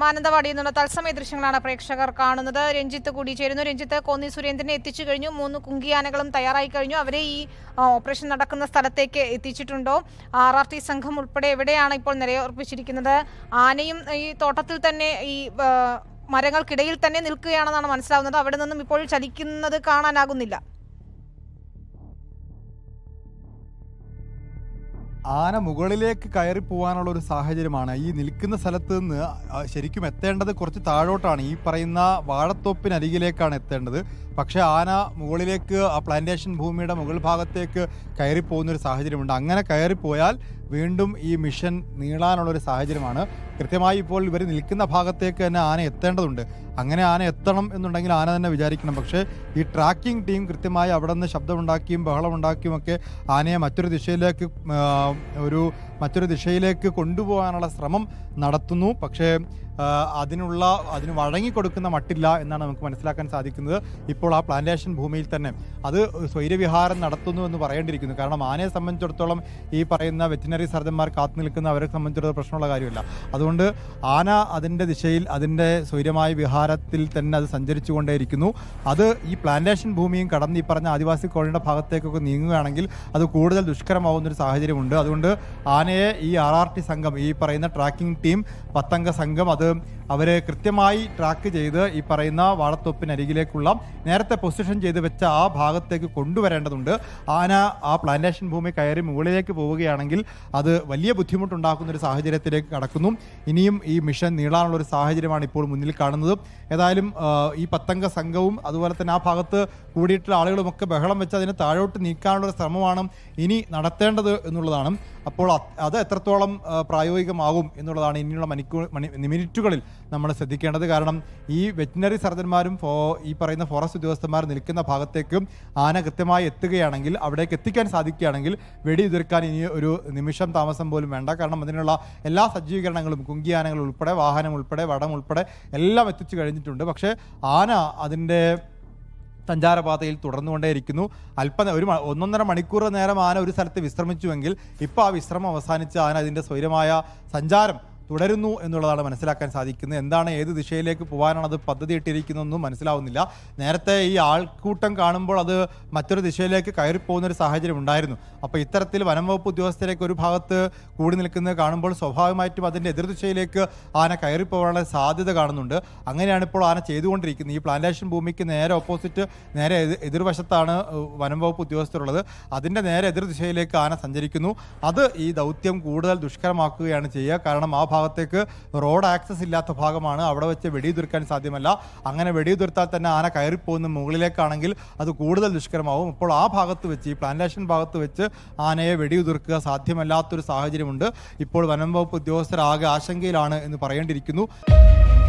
മാനന്തവാടിയിൽ നിന്നുള്ള തത്സമയ ദൃശ്യങ്ങളാണ് പ്രേക്ഷകർ കാണുന്നത് രഞ്ജിത്ത് കൂടി ചേരുന്നു രഞ്ജിത്ത് കോന്നി സുരേന്ദ്രനെ എത്തിച്ചു കഴിഞ്ഞു മൂന്ന് കുങ്കിയാനകളും തയ്യാറായി കഴിഞ്ഞു അവരെ ഈ ഓപ്പറേഷൻ നടക്കുന്ന സ്ഥലത്തേക്ക് എത്തിച്ചിട്ടുണ്ടോ ആർ ആർ ടി സംഘം ഉൾപ്പെടെ എവിടെയാണ് ഇപ്പോൾ നിലയുറപ്പിച്ചിരിക്കുന്നത് ആനയും ഈ തോട്ടത്തിൽ തന്നെ ഈ മരങ്ങൾക്കിടയിൽ തന്നെ നിൽക്കുകയാണെന്നാണ് മനസ്സിലാവുന്നത് അവിടെ നിന്നും ഇപ്പോൾ ചലിക്കുന്നത് കാണാനാകുന്നില്ല ആന മുകളിലേക്ക് കയറി പോകാനുള്ള ഒരു സാഹചര്യമാണ് ഈ നിൽക്കുന്ന സ്ഥലത്ത് നിന്ന് ശരിക്കും എത്തേണ്ടത് കുറച്ച് താഴോട്ടാണ് ഈ പറയുന്ന വാഴത്തോപ്പിനരികിലേക്കാണ് എത്തേണ്ടത് പക്ഷേ ആന മുകളിലേക്ക് ആ പ്ലാന്റേഷൻ ഭൂമിയുടെ മുകൾ ഭാഗത്തേക്ക് കയറിപ്പോകുന്നൊരു സാഹചര്യമുണ്ട് അങ്ങനെ കയറിപ്പോയാൽ വീണ്ടും ഈ മിഷൻ നീളാനുള്ളൊരു സാഹചര്യമാണ് കൃത്യമായി ഇപ്പോൾ ഇവർ നിൽക്കുന്ന ഭാഗത്തേക്ക് തന്നെ ആന എത്തേണ്ടതുണ്ട് അങ്ങനെ ആന എത്തണം എന്നുണ്ടെങ്കിൽ ആന തന്നെ വിചാരിക്കണം പക്ഷേ ഈ ട്രാക്കിംഗ് ടീം കൃത്യമായി അവിടെ നിന്ന് ശബ്ദമുണ്ടാക്കിയും ബഹളമുണ്ടാക്കിയും ഒക്കെ ആനയെ മറ്റൊരു ദിശയിലേക്ക് ഒരു മറ്റൊരു ദിശയിലേക്ക് കൊണ്ടുപോകാനുള്ള ശ്രമം നടത്തുന്നു പക്ഷേ അതിനുള്ള അതിന് വഴങ്ങിക്കൊടുക്കുന്ന മട്ടില്ല എന്നാണ് നമുക്ക് മനസ്സിലാക്കാൻ സാധിക്കുന്നത് ഇപ്പോൾ ആ പ്ലാന്റേഷൻ ഭൂമിയിൽ തന്നെ അത് സ്വൈര്യവിഹാരം നടത്തുന്നു എന്ന് പറയേണ്ടിയിരിക്കുന്നു കാരണം ആനയെ സംബന്ധിച്ചിടത്തോളം ഈ പറയുന്ന വെറ്റിനറി സർജന്മാർ കാത്തു നിൽക്കുന്ന അവരെ സംബന്ധിച്ചിടത്തോളം പ്രശ്നമുള്ള കാര്യമില്ല അതുകൊണ്ട് ആന അതിൻ്റെ ദിശയിൽ അതിൻ്റെ സ്വൈര്യമായ വിഹാരത്തിൽ തന്നെ അത് സഞ്ചരിച്ചുകൊണ്ടേയിരിക്കുന്നു അത് ഈ പ്ലാന്റേഷൻ ഭൂമിയും കടന്ന് ഈ പറഞ്ഞ ആദിവാസി കോളിയുടെ ഭാഗത്തേക്കൊക്കെ നീങ്ങുകയാണെങ്കിൽ അത് കൂടുതൽ ദുഷ്കരമാവുന്നൊരു സാഹചര്യമുണ്ട് അതുകൊണ്ട് ആനയെ ഈ ആർ ആർ ടി സംഘം ഈ പറയുന്ന ട്രാക്കിംഗ് ടീം പത്തംഗ സംഘം അത് Uh, അവരെ കൃത്യമായി ട്രാക്ക് ചെയ്ത് ഈ പറയുന്ന വാളത്തൊപ്പിനരികിലേക്കുള്ള നേരത്തെ പൊസിഷൻ ചെയ്ത് വെച്ച ആ ഭാഗത്തേക്ക് കൊണ്ടുവരേണ്ടതുണ്ട് ആന ആ പ്ലാന്റേഷൻ ഭൂമി കയറി മുകളിലേക്ക് പോവുകയാണെങ്കിൽ അത് വലിയ ബുദ്ധിമുട്ടുണ്ടാക്കുന്ന ഒരു സാഹചര്യത്തിലേക്ക് കടക്കുന്നു ഇനിയും ഈ മിഷൻ നീളാനുള്ള ഒരു സാഹചര്യമാണ് ഇപ്പോൾ മുന്നിൽ കാണുന്നത് ഏതായാലും ഈ പത്തംഗ സംഘവും അതുപോലെ തന്നെ ആ ഭാഗത്ത് കൂടിയിട്ടുള്ള ആളുകളുമൊക്കെ ബഹളം വെച്ച് അതിനെ താഴോട്ട് നീക്കാനുള്ള ഒരു ശ്രമമാണ് ഇനി നടത്തേണ്ടത് എന്നുള്ളതാണ് അപ്പോൾ അത് എത്രത്തോളം പ്രായോഗികമാകും എന്നുള്ളതാണ് ഇനിയുള്ള മണിക്കൂർ മിനിറ്റുകളിൽ നമ്മൾ ശ്രദ്ധിക്കേണ്ടത് കാരണം ഈ വെറ്റിനറി സർജന്മാരും ഈ പറയുന്ന ഫോറസ്റ്റ് ഉദ്യോഗസ്ഥന്മാർ നിൽക്കുന്ന ഭാഗത്തേക്കും ആന കൃത്യമായി എത്തുകയാണെങ്കിൽ അവിടേക്ക് എത്തിക്കാൻ സാധിക്കുകയാണെങ്കിൽ ഉതിർക്കാൻ ഇനി ഒരു നിമിഷം താമസം പോലും വേണ്ട കാരണം അതിനുള്ള എല്ലാ സജ്ജീകരണങ്ങളും കുങ്കിയാനകൾ ഉൾപ്പെടെ വാഹനം ഉൾപ്പെടെ വടം ഉൾപ്പെടെ എല്ലാം എത്തിച്ചു കഴിഞ്ഞിട്ടുണ്ട് പക്ഷേ ആന അതിൻ്റെ സഞ്ചാരപാതയിൽ തുടർന്നുകൊണ്ടേയിരിക്കുന്നു അല്പം ഒരു ഒന്നൊന്നര മണിക്കൂർ നേരം ആന ഒരു സ്ഥലത്ത് വിശ്രമിച്ചുവെങ്കിൽ ഇപ്പോൾ ആ വിശ്രമം അവസാനിച്ച് ആന അതിൻ്റെ സ്വൈരമായ സഞ്ചാരം തുടരുന്നു എന്നുള്ളതാണ് മനസ്സിലാക്കാൻ സാധിക്കുന്നത് എന്താണ് ഏത് ദിശയിലേക്ക് പോകാനാണ് അത് പദ്ധതി ഇട്ടിരിക്കുന്നതെന്നും മനസ്സിലാവുന്നില്ല നേരത്തെ ഈ ആൾക്കൂട്ടം കാണുമ്പോൾ അത് മറ്റൊരു ദിശയിലേക്ക് കയറിപ്പോകുന്ന ഒരു സാഹചര്യം ഉണ്ടായിരുന്നു അപ്പോൾ ഇത്തരത്തിൽ വനം വകുപ്പ് ഉദ്യോഗസ്ഥരേക്ക് ഒരു ഭാഗത്ത് കൂടി നിൽക്കുന്നത് കാണുമ്പോൾ സ്വാഭാവികമായിട്ടും അതിൻ്റെ എതിർദിശയിലേക്ക് ആന കയറിപ്പോകാനുള്ള സാധ്യത കാണുന്നുണ്ട് അങ്ങനെയാണ് ഇപ്പോൾ ആന ചെയ്തുകൊണ്ടിരിക്കുന്നത് ഈ പ്ലാന്റേഷൻ ഭൂമിക്ക് നേരെ ഓപ്പോസിറ്റ് നേരെ എതിർവശത്താണ് വനം വകുപ്പ് ഉദ്യോഗസ്ഥരുള്ളത് അതിൻ്റെ നേരെ എതിർദിശയിലേക്ക് ആന സഞ്ചരിക്കുന്നു അത് ഈ ദൗത്യം കൂടുതൽ ദുഷ്കരമാക്കുകയാണ് ചെയ്യുക കാരണം ആ ഭാഗം ഭാഗത്തേക്ക് റോഡ് ആക്സസ് ഇല്ലാത്ത ഭാഗമാണ് അവിടെ വെച്ച് വെടിയുതിർക്കാൻ സാധ്യമല്ല അങ്ങനെ വെടിയുതിർത്താൽ തന്നെ ആന കയറിപ്പോകുന്ന മുകളിലേക്കാണെങ്കിൽ അത് കൂടുതൽ ദുഷ്കരമാവും ഇപ്പോൾ ആ ഭാഗത്ത് വെച്ച് ഈ പ്ലാന്റേഷൻ ഭാഗത്ത് വെച്ച് ആനയെ വെടിയുതിർക്കുക സാധ്യമല്ലാത്തൊരു സാഹചര്യമുണ്ട് ഇപ്പോൾ വനം വകുപ്പ് ഉദ്യോഗസ്ഥരാകെ ആശങ്കയിലാണ് എന്ന് പറയേണ്ടിയിരിക്കുന്നു